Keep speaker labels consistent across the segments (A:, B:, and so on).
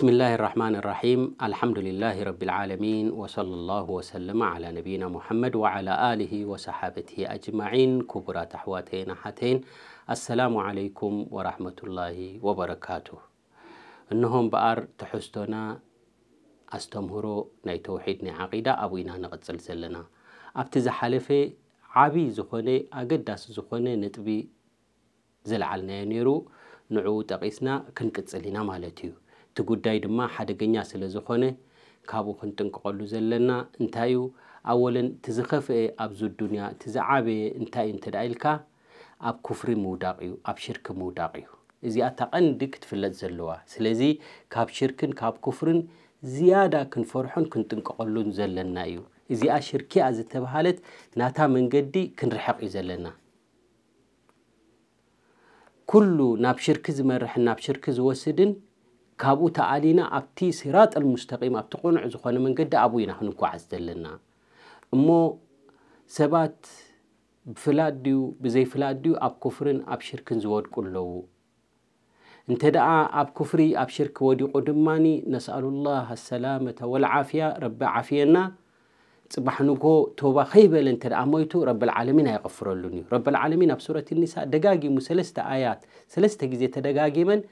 A: بسم الله الرحمن الرحيم الحمد لله رب العالمين وصلى الله وسلم على نبينا محمد وعلى آله وصحابته أجمعين كبرى تحواتين حتين السلام عليكم ورحمة الله وبركاته إنهم بأر تحستنا أستمهرو نيتوحيدنا عقيدة أبونا نغتسل زلنا أبتز حلفة عبي زخوني أقدس زخوني نتبي زلعلنا نيرو نعود تقيسنا كنكتسلنا مالتيو እቲ ጉዳይ ድማ ሓደገኛ ስለ ዝኾነ ካብኡ ክንጥንቅቀሉ ዘለና እንታይ እዩ ኣወለን እቲ ዝኸፍአ ኣብዚ ዱንያ እቲ ዝዓበየ እንታይ እዩ እንተደ ኢልካ ኣብ ክፍሪ ምውዳቕ እዩ ኣብ ሽርክ ምውዳቕ እዩ እዚኣ ተቐንዲ ክትፍለጥ ዘለዋ ስለዚ ካብ ሽርክን ካብ ክፍርን ዝያዳ ክንፈርሖን ክንጥንቀቐሉን ዘለና እዩ እዚኣ ሽርኪያ ዝተባሃለት ናታ መንገዲ ክንርሐቕ እዩ ዘለና ኩሉ ናብ ሽርክ ዝመርሕን ናብ ሽርክ ዝወስድን ካብኡ ተኣሊና ኣብቲ ሲራጥ ልሙስተቂም ኣብቲ ቁኑዕ ዝኾነ መንገዲ ኣብኡ ኢና ክንጓዓዝ ዘለና እሞ ሰባት ብፍላድ ድዩ ብዘይፍላድ ድዩ ኣብ ኩፍርን ኣብ ሽርክን ዝወድቁ ኣለዉ እንተ ደኣ ኣብ ክፍሪ ኣብ ሽርክ ወዲቑ ድማኒ ላህ ኣሰላመተ ወልዓፍያ ረቢ ዓፍየና ፅባሕ ንጎ ቶባ ከይበለ እንተ ደኣ ሞይቱ ረብልዓለሚን ኣይቐፍረሉን እዩ ረብልዓለሚን ኣብ ሱረት ኒሳ ደጋጊሙ ሰለስተ ኣያት ሰለስተ ግዜ ተደጋጊመን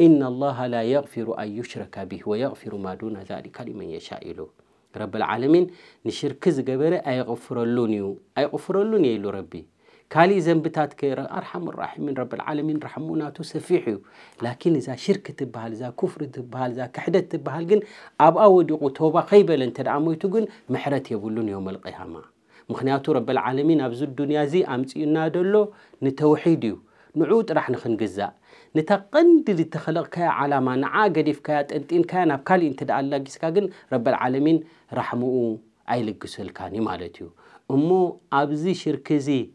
A: إن الله لا يغفر أن يشرك به ويغفر ما دون ذلك لمن يشاء له رب العالمين نشرك زقبرة أيغفر لونيو أيغفر لوني يلو ربي كالي زنبتات كيرا أرحم الراحمين رب العالمين رحموناتو سفيحيو لكن إذا شرك تبهال إذا كفر تبهال إذا كحدة تبهال قن أبقى ودقو توبة خيبة لن تدعمويتو قن محرت يبولون يوم القيامة مخنياتو رب العالمين أبزو الدنيا زي أمتي دلو نتوحيديو نعود راح نخن جزاء نتقند اللي تخلق كا على ما نعاقدف كيا أنت إن كان نبكالي أنت دعال لقس كاقن رب العالمين رحمه أي لقس الكاني مالتيو أمو أبزي شركزي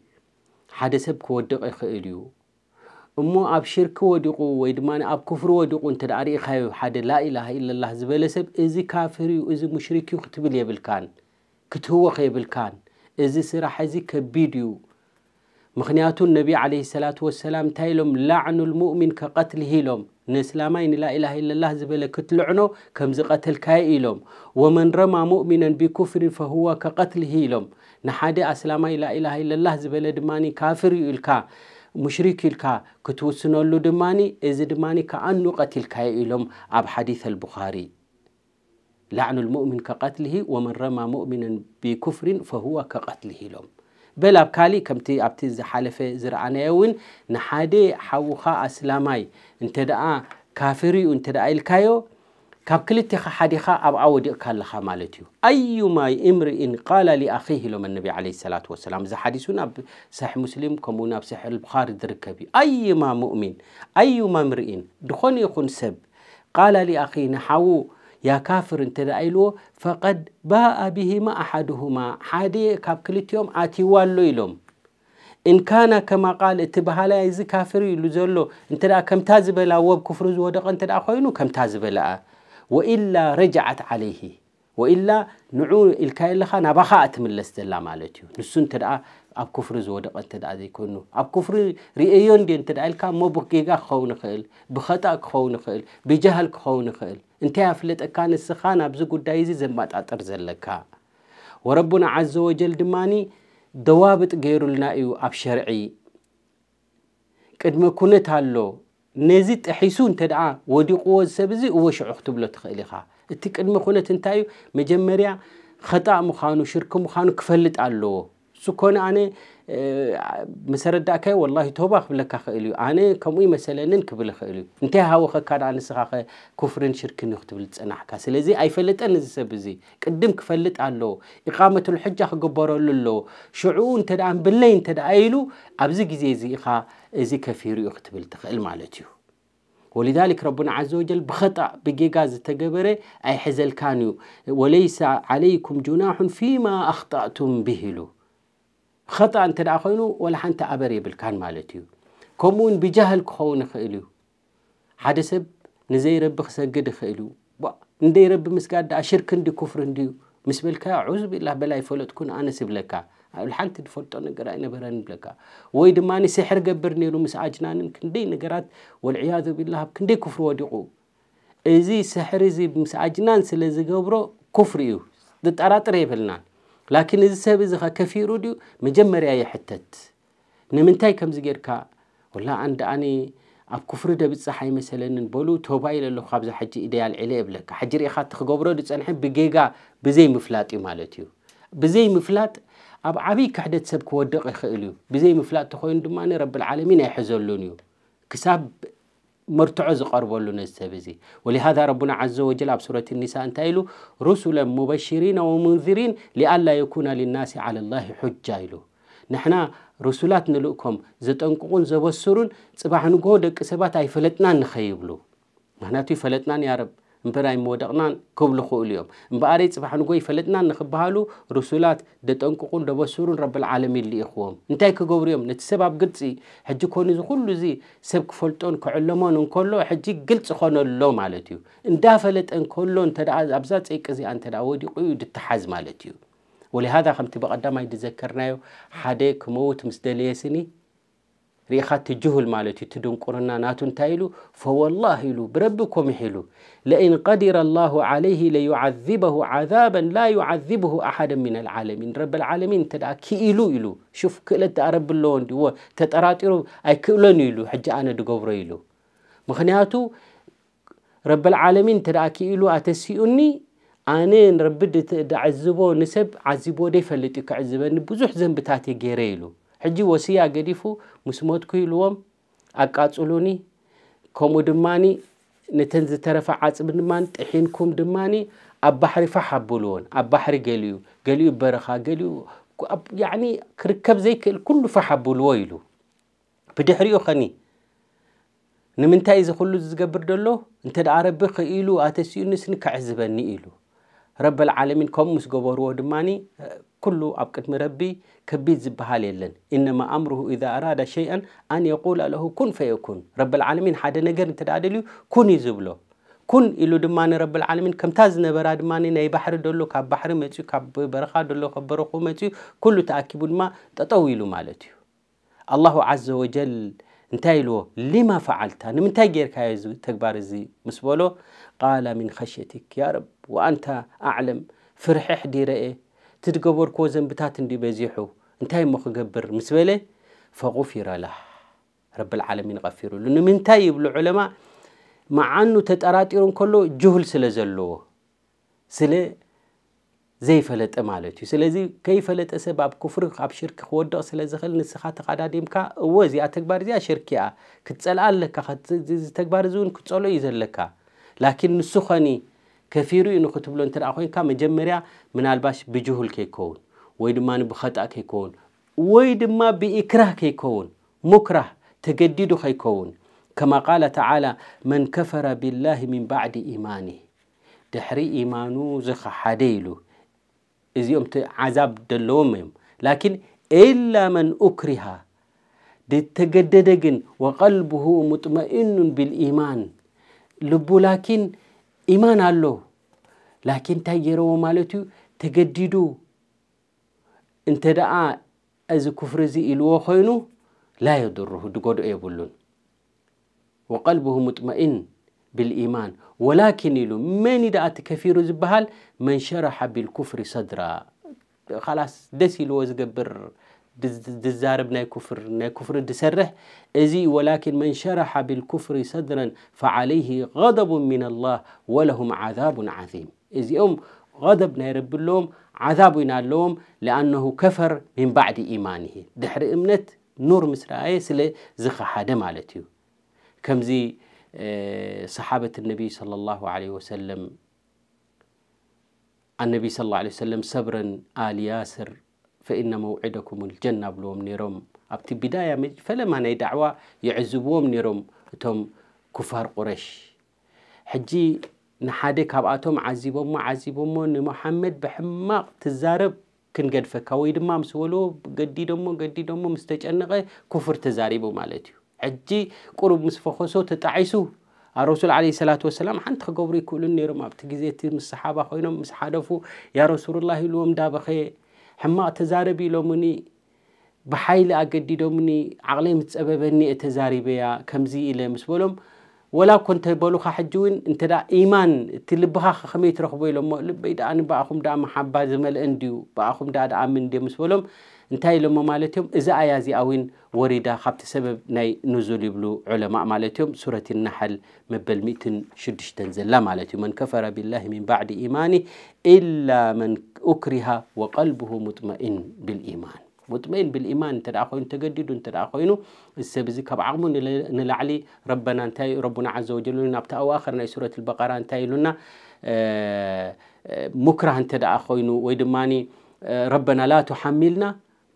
A: حدا سب كودق إخيليو أمو أب شرك ودقو ويدمان أب كفر ودقو أنت دعاري إخيو حدا لا إله إلا الله زبالة سب إزي كافريو إزي مشركيو كتبلي بالكان كتهو خيب كان إزي سراح إزي كبيديو ምክንያቱ ነቢ ለ ሰላት ወሰላም እንታይ ኢሎም ላዕኑ ልሙእሚን ከቐትልሂ ኢሎም ንእስላማይ ንላኢላ ለላ ዝበለ ክትልዕኖ ከም ዝቐትልካየ ኢሎም ወመን ረማ ሙእሚነን ብኩፍሪን ፈህዋ ከቐትልሂ ኢሎም ንሓደ ኣስላማይ ላኢላ ለላ ዝበለ ድማ ካፍር እዩ ኢልካ ሙሽሪክ ኢልካ ክትውስነሉ ድማኒ እዚ ድማኒ ከኣኑ ቀቲልካየ ኢሎም ኣብ ሓዲث الቡኻሪ ላዕኑ ልሙእሚን ከቐትልሂ ወመን ረማ ሙእሚነን ብኩፍሪን ፈህዋ ከቐትልሂ ኢሎም በል ኣብ ካሊእ ከምቲ ኣብቲ ዝሓለፈ ዝረኣናዮ እውን ንሓደ ሓዉኻ ኣስላማይ እንተ ደኣ ካፍር እዩ እንተ ደኣ ኢልካዮ ካብ ክልቴኻ ሓዲኻ ኣብኣ ወዲቕካ ኣለኻ ማለት እዩ ኣዩማይ እምርኢን ቃላ ሊኣኺህ ኢሎም ኣነቢ ለ ሰላት ወሰላም እዚ ሓዲስ እውን ኣብ ሳሕ ሙስሊም ከምኡውን ኣብ ሳሕ ልብኻሪ ዝርከብ እዩ ኣዩማ ሙእሚን ኣዩማ ምርኢን ድኾነ ይኹን ሰብ ቃላ ሊኣኺ ንሓዉ يا كافر انت دايلو فقد باء بهما أحدهما حادي كاب كلتيوم آتي والو يلوم إن كان كما قال اتبهالا يزي كافر يلو انت دا كم تازبلا وب كفر زودق انت دا خوينو كم تازبلا وإلا رجعت عليه وإلا نعو الكايل لخا من أتملست الله مالتيو نسون انت دا أب كفر زود قلت دعدي كنو أب كفر رئيون دي أنت دعيل كان مو بقيقة خون خيل بخطأ خون خيل بجهل خون خيل أنت أفلت أكان السخان أبزو دايزي زمات أطر زلكا وربنا عز وجل دماني دوابت غير النائي أب شرعي كدما كنت هالو نزيت حيسون تدعى ودي قوة سبزي وش عختب له تخيلها اتك كدما كنت انتايو مجمريا خطأ مخانو شرك مخانو كفلت على سكون أنا مسرد داك والله توبة قبل كخيلو أنا كموي مثلاً قبل خيلو انتهى هو خكر عن سخاء كفر شرك نخت بلت أنا حكاس لذي أي فلت أنا زي قدم كفلت عن له إقامة الحجة خجبر له له شعون ترى عن بالله ترى عيلو أبزق زي زي خا زي كفير يخت بلت مالتيه ولذلك ربنا عز وجل بخطأ بجيجاز تجبره أي حزل كانوا وليس عليكم جناح فيما أخطأتم به له ኸጣእ እንተ ደኣ ኮይኑ ወላ ሓንቲ ኣበር የብልካን ማለት እዩ ከምኡውን ብጃህል ክኸውን ይኽእል እዩ ሓደ ሰብ ንዘይረቢ ክሰግድ ይኽእል እዩ ንደይረቢ ምስጋድ ድኣ ሽርክ እንዲ ኩፍር እንድዩ ምስ በልካ ዑዝ ብላ በላ ይፈለጥኩን ኣነስ ይብለካ ሓንቲ ዝፈልጦ ነገር ኣይነበረን ይብለካ ወይ ድማ ስሕር ገብር ነይሩ ምስ ኣጅናንን ክንደይ ነገራት ወልዕያዙ ቢላ ክንደይ ክፍሪ ወዲቑ እዚ ስሕር እዚ ምስ ኣጅናን ስለ ዝገብሮ ክፍሪ እዩ ዝጠራጥር የብልናን لكن إذا سب إذا كفير وديو مجمر أي حتة نمنتاي كم زجر كا ولا عند أني أب كفر ده بتصحي مثلا بلو توبة إلى اللي خابز حج إديال عليه بلك حجري خات خجبرة تسأنح بجيجا بزي مفلات إمالتيو بزي مفلات أب عبي كحدة سب كودق يخيلو بزي مفلات تخوين دماني رب العالمين يحزلونيو كساب مرتعز زقربو لنا السبزي ولهذا ربنا عز وجل بسورة النساء انتايلو رسلا مبشرين ومنذرين لألا يكون للناس على الله حجة إلو نحنا رسولات نلؤكم زتنققون زبسرون صباح نقودك سبات أي فلتنا نخيبلو مهناتي فلتنا يا رب እምበናይ መወደቕናን ክብሉ ይኽእሉ እዮም እምበኣረይ ፅባሕ ንጎ ይፈለጥናን ንኽበሃሉ ርሱላት ደጠንቅቑን ደበስሩን ረብልዓለሚን ልኢኽዎም እንታይ ክገብሩ እዮም ነቲ ሰብ ኣብ ግልፂ ሕጂ ኮኑ እዚ ኩሉ እዚ ሰብ ክፈልጦን ክዕለሞን እንከሎ ሕጂ ግልፂ ኾነሎ ማለት እዩ እንዳፈለጠ እንከሎ እንተደኣ ኣብዛ ፀይቂ እዚኣ እንተደኣ ወዲቑ እዩ ድትሓዝ ማለት እዩ ወሊሃዛ ከምቲ ብቐዳማይ ዝዘከርናዮ ሓደ ክመውት ምስ ደልየስኒ ሪኻ ትጅሁል ማለት እዩ ትድንቁርና ናቱ እንታይ ኢሉ ፈወላህ ኢሉ ብረቢ ኮሚሕ ኢሉ ለእን ቀዲረ ላሁ ዓለይህ ለዩዓዚበሁ ዓዛበን ላ ዩዓዚብሁ ኣሓደ ምን ልዓለሚን ረብልዓለሚን እንተ ደኣ ክኢሉ ኢሉ ሽፍ ክእለት ኣ ረቢ ኣለዎ እንዲዎ ተጠራጢሩ ኣይክእሎን ኢሉ ሕጂ ኣነ ድገብሮ ኢሉ ምክንያቱ ረብልዓለሚን እንተ ደኣ ክኢሉ ኣተሲኡኒ ኣነ ንረቢ ዳዕዝቦ ንሰብ ዓዚቦ ደይፈልጥ እዩ ክዕዝበኒ ብዙሕ ዘንብታት ገይረ ኢሉ ሕጂ ወስያ ገዲፉ ምስ ሞትኩ ኢልዎም ኣቃፅሉኒ ከምኡ ድማኒ ነተን ዝተረፈ ዓፅቢ ድማ ጥሒንኩም ድማኒ ኣብ ባሕሪ ፋሕ ኣብልዎን ኣብ ባሕሪ ገሊኡ ገሊኡ በረኻ ገሊኡ ክርከብ ዘይክእል ኩሉ ፋሕ ኣብልዎ ኢሉ ብድሕሪኡ ኸኒ ንምንታይ እዚ ኩሉ ዝገብር ደሎ እንተ ደኣ ረቢ ክኢሉ ኣተሲኡ ንስኒ ካዕዝበኒ ኢሉ ረብ ልዓለሚን ከምኡ ምስ ገበርዎ ድማ ኩሉ ኣብ ቅድሚ ረቢ ከቢድ ዝበሃል የለን እነማ ኣምርሁ ኢዛ ኣራዳ ሸይአን ኣን የቁል ለሁ ኩን ፈየኩን ረብ ልዓለሚን ሓደ ነገር እንተዳ ደልዩ ኩን እዩ ዝብሎ ኩን ኢሉ ድማ ረብ ልዓለሚን ከምታ ዝነበራ ድማ ናይ ባሕሪ ደሎ ካብ ባሕሪ መፅኡ ካብ በረኻ ደሎ ካብ በረኹ መፅኡ ኩሉ ተኣኪቡ ድማ ጠጠው ኢሉ ማለት እዩ ኣላሁ ዘ ወጀል انتهي له لما فعلت أنا من تاجرك هاي تكبار زي مسبوله قال من خشيتك يا رب وأنت أعلم فرح دي رأي تتقبر كوزن بتاتن دي بزيحو انتهي ما خقبر فغفر له رب العالمين غفر له لأنه من تاي بالعلماء مع أنه تتأرات كله جهل سلزلوه سلزلوه ዘይፈለጠ ማለት እዩ ስለዚ ከይፈለጠ ሰብ ኣብ ኩፍሪ ኣብ ሽርክ ክወድቕ ስለ ዝኽእል ንስኻ ተቓዳዲምካ እወ እዚኣ ተግባር እዚኣ ሽርክ እያ ክትፀልኣ ኣለካ ተግባር እዚ እውን ክትፀሎ እዩ ዘለካ ላኪን ንሱ ኸኒ ከፊሩ እዩ ንኽትብሎ እንተ ኮይንካ መጀመርያ ምናልባሽ ብጅሁል ከይከውን ወይ ድማ ብኸጣእ ከይከውን ወይ ድማ ብኢክራህ ከይከውን ሙክራህ ተገዲዱ ከይከውን ከማ ቃለ ተዓላ መን ከፈረ ብላህ ምን ባዕዲ ኢማኒ ድሕሪ ኢማኑ ዝኸሓደ ኢሉ እዚኦም ዓዛብ ደለዎም እዮም ላኪን ኢላ መን ኡክሪሃ ተገደደ ግን ወቀልብሁ ሙጥመኢኑን ብልኢማን ልቡ ላኪን ኢማን ኣሎ ላኪን እንታይ ገይረዎ ማለት እዩ ተገዲዱ እንተ ደኣ እዚ ኩፍሪ እዚ ኢልዎ ኮይኑ ላ የድርሁ ድጎድኦ የብሉን ወቀልብሁ ሙጥመኢን بالإيمان ولكن يلو من إذا أتكفير زبهال من شرح بالكفر صدرا خلاص دسي لو زقبر دزارب ناي كفر ناي كفر دسره ازي ولكن من شرح بالكفر صدرا فعليه غضب من الله ولهم عذاب عظيم ازي أم غضب ناي رب اللوم عذاب اللوم لأنه كفر من بعد إيمانه دحر إمنت نور مسرائي سلي زخ حدا مالتيو كمزي صحابة النبي صلى الله عليه وسلم النبي صلى الله عليه وسلم صبرا آل ياسر فإن موعدكم الجنة بلوم نيروم أبت بداية فلما ناي دعوة يعزبوم نيروم توم كفار قريش حجي نحادي كاباتهم عزيبهم عزيبهم محمد بحماق تزارب كن قد كنقدفك ويدما مسولو قدي دمو قدي دمو مستجنقه كفر تزاريبو مالتيو ሕጂ ቁሩብ ምስ ፈኮሶ ተጣዒሱ ኣብ ረሱል ዓለ ሰላት ወሰላም ሓንቲ ክገብሩ ይክእሉን ነይሮም ኣብቲ ግዜ እቲ ምስ ሰሓባ ኮይኖም ምስ ሓደፉ ያ ረሱሉላ ኢልዎም ዳበኸ ሕማቕ ተዛረቢ ኢሎምኒ ብሓይሊ ኣገዲዶምኒ ዓቕለይ ምስ ፀበበኒ ተዛሪበያ ከምዚ ኢለ ምስ በሎም ወላ ኮ እንተበሉካ ሕጂ እውን እንተ ኢማን እቲ ልብኻ ከመይ ትረኽቦ ኢሎሞ ልበይ ደኣ ንበኣኹም ደኣ መሓባ ዝመልአ እንድዩ ብኣኹም ዳ ደኣምን ድ ምስ በሎም እንታይ ኢሎሞ ማለት እዮም እዚ ኣያ እዚኣውን ወሪዳ ካብቲ ሰበብ ናይ ንዙል ይብሉ ዑለማእ ማለት እዮም ሱረት ናሓል መበል 16 ዘላ ማለት እዩ መን ከፈረ ብላሂ ምን ባዕዲ ኢማኒ ኢላ መን ኡክሪሃ ወቀልብሁ ሙጥመኢን ብልኢማን ሙጥመኢን ብልኢማን እንተ ደኣ ኮይኑ ተገዲዱ እንተ ደኣ ኮይኑ እዚ ሰብ እዚ ካብ ዓቕሙ ንላዕሊ ረበና እንታይ ረቡና ዘ ወጀል ናብቲ ኣዋኸር ናይ ሱረት ልበቀራ እንታይ ኢሉና ሙክራህ እንተ ደኣ ኮይኑ ወይ ድማኒ ረበና ላ ትሓሚልና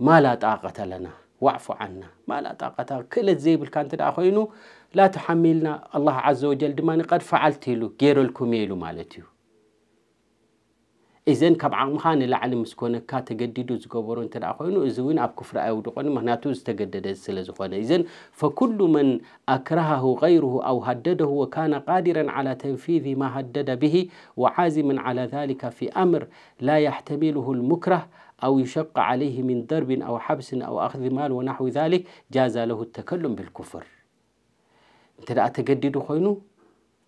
A: ما لا طاقة لنا واعف عنا ما لا طاقة كلت زيبلካ እንተ ደኣ ኮይኑ ላ الله عز وجل ድማ قድ فዓልቲ ኢሉ ገይረልኩም እየ ኢሉ إذن كاب عمخان إلى علم كا كاتجدد وزقبور أنت لأخوينو إذن أب كفر أو دقوني مهناتو استجدد السلزقانة إذن فكل من أكرهه غيره أو هدده وكان قادرا على تنفيذ ما هدد به وعازما على ذلك في أمر لا يحتمله المكره أو يشق عليه من ضرب أو حبس أو أخذ مال ونحو ذلك جاز له التكلم بالكفر أنت تجدد خوينو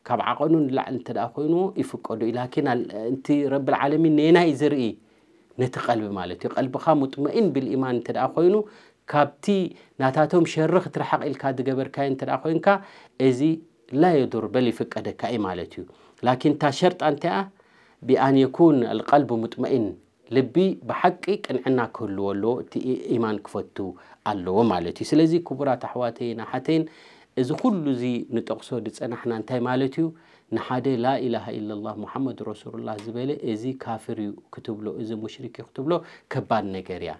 A: كاب عقنون لا انت دا كوينو يفقدو لكن انت رب العالمين نينا يزرئ نتقلب مالتي قلبك مطمئن بالايمان انت دا كوينو كابتي ناتاتهم شرخ ترحق الكا دغبر كاين انت دا كوينكا ازي لا يدور بل يفقدك اي مالتي لكن تا شرط انت بان يكون القلب مطمئن لبي بحقي قنعنا كله ولو تي ايمان كفتو الله مالتي سلازي كبرات احواتينا حتين, حتين እዚ ኩሉ እዚ ንጠቕሶ ድፀናሕና እንታይ ማለት እዩ ንሓደ ላኢላሃ ኢለላ ሙሓመድ ረሱሉላ ዝበለ እዚ ካፍር እዩ ክትብሎ እዚ ሙሽርክ እዩ ክትብሎ ከባድ ነገር እያ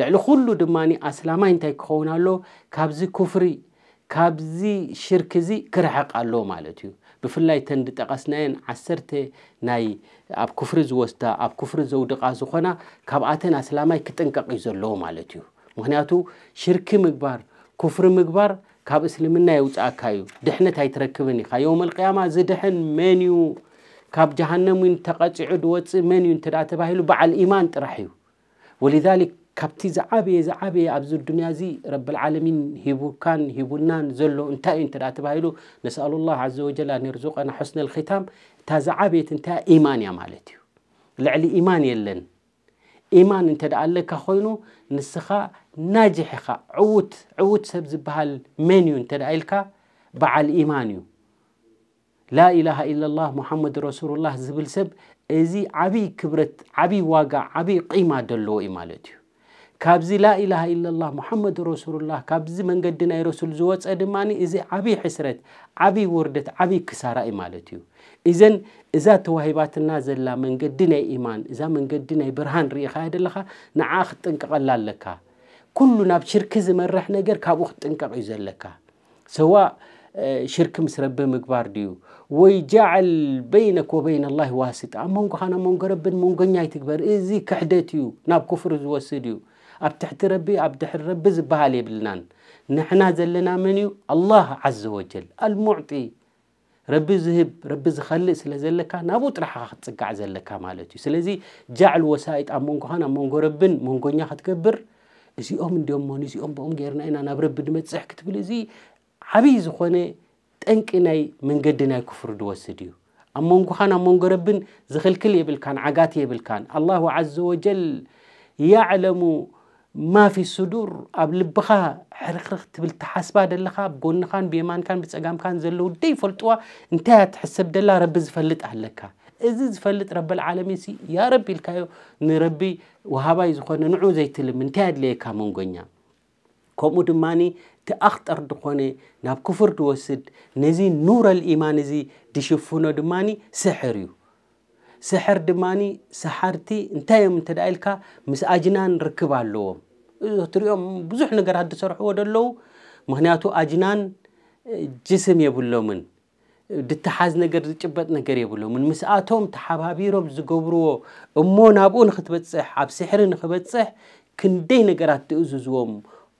A: ልዕሊ ኩሉ ድማ ኣስላማይ እንታይ ክኸውን ኣሎ ካብዚ ክፍሪ ካብዚ ሽርክ እዚ ክረሐቕ ኣሎ ማለት እዩ ብፍላይ ተን ድጠቐስናየን ዓሰርተ ናይ ኣብ ክፍሪ ዝወስዳ ኣብ ክፍሪ ዘውድቓ ዝኾና ካብኣተን ኣስላማይ ክጥንቀቕ እዩ ዘለዎ ማለት እዩ ምክንያቱ ሽርኪ ምግባር ክፍሪ ምግባር كاب اسلمنا يوز اكايو دحنة هاي تركبني خا يوم القيامة زدحن منيو كاب جهنم من تقاطع دوات منيو انت راتباهلو باع الإيمان ترحيو ولذلك كاب تي زعابي زعابي عبز الدنيا زي رب العالمين هيبو كان هيبو نان زلو انت انت راتباهلو نسأل الله عز وجل أن يرزقنا حسن الختام تا أنت تنتا إيمان يا مالتيو لعلي إيمان يلن ኢማን እንተ ደኣ ኣለካ ኮይኑ ንስኻ ናጅሕ ኢኻ ዕውት ዕውት ሰብ ዝበሃል መን እዩ እንተ ኢልካ በዓል ኢማን እዩ ላኢላሃ ኢላ ላህ ሙሓመድ ረሱሉላህ ዝብል ሰብ እዚ ዓብይ ክብረት ዓብይ ዋጋ ዓብይ ቂማ ዘለዎ እዩ ማለት እዩ ካብዚ ላኢላሃ ኢላ ላህ ሙሓመድ ረሱሉላህ ካብዚ መንገዲ ናይ ረሱል ዝወፀ ድማኒ እዚ ዓብይ ሕስረት ዓብይ ውርደት ዓብይ ክሳራ እዩ ማለት እዩ إذن إذا توهيباتنا لا من قدنا إيمان إذا من قدنا برهان ريخ هذا لخا نعاخد إنك قلال لك كلنا بشرك زي ما رحنا جر كابوخد إنك عزل لك سواء آه، شرك مسرب مكبار ديو ويجعل بينك وبين الله واسطة أمون خانا من قرب من قنيا تكبر إزي كحدتيو ناب كفر زوسيديو أبتحت ربي أبتح ربي زبالي بلنان نحنا زلنا منيو الله عز وجل المعطي ረቢ ዝህብ ረቢ ዝኸልእ ስለ ዘለካ ናብኡ ጥራሕኻ ክትፅጋዕ ዘለካ ማለት እዩ ስለዚ ጃዕል ወሳኢጥ ኣብ መንጎኻን ኣብ መንጎ ረብን መንጎኛ ክትገብር እዚኦም እንዲኦም እንዲዮሞን እዚኦም ብኦም ጌርና ኢና ናብ ረቢ ድመፅሕ ክትብል እዚ ዓብይ ዝኾነ ጠንቂ ናይ መንገዲ ናይ ክፍር ድወስድ እዩ ኣብ መንጎኻን ኣብ መንጎ ረብን ዝኽልክል የብልካን ዓጋት የብልካን ኣላሁ ዓዘ ወጀል ያዕለሙ ما في صدور قبل بخا حرق رخ تبل اللي خاب بقولن خان بيمان كان بتسقام كان زلوا دي فلتوا انتهت حسب دلا رب زفلت أهلكها إذا زفلت رب العالمين سي يا رب الكايو نربي وهابا يزخون نعو زيتلم انتهت ليكا من قنيا كومو دماني تأخطر دخوني ناب كفر توسد نزي نور الإيمان زي دشفونه دماني سحريو ስሕር ድማኒ ሰሓርቲ እንታይ እዮም እንተ ደኣ ኢልካ ምስ ኣጅናን ርክብ ኣለዎም እትሪኦም ብዙሕ ነገራት ዝሰርሕዎ ደለዉ ምክንያቱ ኣጅናን ጅስም የብሎምን ድተሓዝ ነገር ዝጭበጥ ነገር የብሎምን ምስኣቶም ተሓባቢሮም ዝገብርዎ እሞ ናብኡ ንክትበፅሕ ኣብ ስሕሪ ንክበፅሕ ክንደይ ነገራት ትእዝዝዎም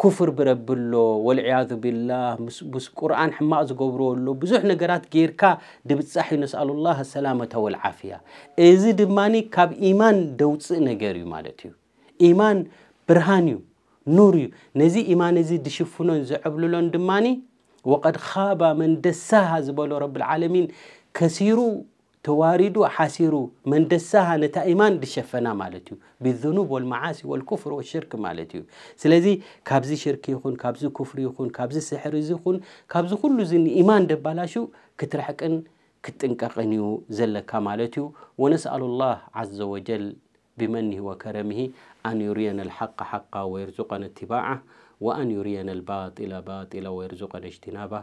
A: كفر بربلو والعياذ بالله بس قرآن حماء زقبرو له بزح نقرات غيركا دبتصحي نسأل الله السلامة والعافية إذا دماني كاب إيمان دوتس نقريو مالتيو إيمان برهانيو نوريو نزي إيمان نزي دشفنون زعبللون دماني وقد خاب من دساها زبالو رب العالمين كثيرو تواردو حاسيرو من دسها نتا إيمان دشفنا مالتيو بالذنوب والمعاصي والكفر والشرك مالتيو سلازي كابزي شرك يخون كابزي كفر يخون كابزي سحر يخون كابزي كل زين إيمان دبالاشو كترحكن كتنكاقنيو زلكا مالتيو ونسأل الله عز وجل بمنه وكرمه أن يرينا الحق حقا ويرزقنا اتباعه وأن يرينا الباطل باطلا ويرزقنا اجتنابه